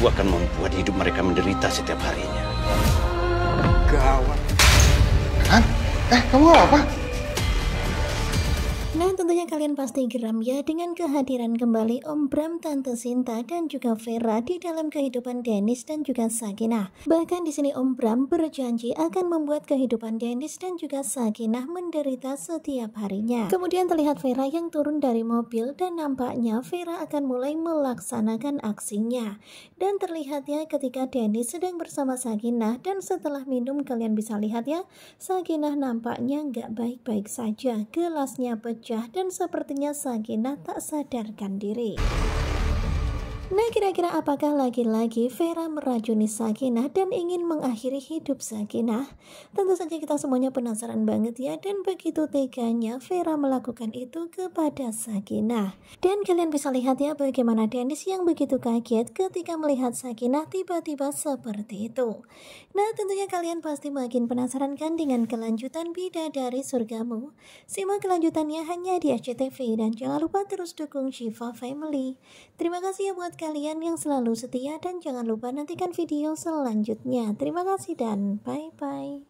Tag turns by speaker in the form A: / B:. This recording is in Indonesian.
A: Aku akan membuat hidup mereka menderita setiap harinya. Gawat. Kan? Eh, kamu apa? Nah tentunya kalian pasti geram ya dengan kehadiran kembali Om Bram, Tante Sinta, dan juga Vera di dalam kehidupan Dennis dan juga Sakinah. Bahkan di sini Om Bram berjanji akan membuat kehidupan Dennis dan juga Sakinah menderita setiap harinya. Kemudian terlihat Vera yang turun dari mobil dan nampaknya Vera akan mulai melaksanakan aksinya. Dan terlihat ya ketika Dennis sedang bersama Sakinah dan setelah minum kalian bisa lihat ya Sakinah nampaknya nggak baik-baik saja gelasnya pecah wajah dan sepertinya Sakinah tak sadarkan diri. Nah kira-kira apakah lagi-lagi Vera meracuni Sakinah dan ingin mengakhiri hidup Sakinah? Tentu saja kita semuanya penasaran banget ya dan begitu teganya Vera melakukan itu kepada Sakinah. Dan kalian bisa lihat ya bagaimana Dennis yang begitu kaget ketika melihat Sakinah tiba-tiba seperti itu. Nah tentunya kalian pasti makin penasaran kan dengan kelanjutan Bida dari Surgamu? Simak kelanjutannya hanya di SCTV dan jangan lupa terus dukung Shiva Family. Terima kasih ya buat kalian yang selalu setia dan jangan lupa nantikan video selanjutnya. Terima kasih dan bye-bye.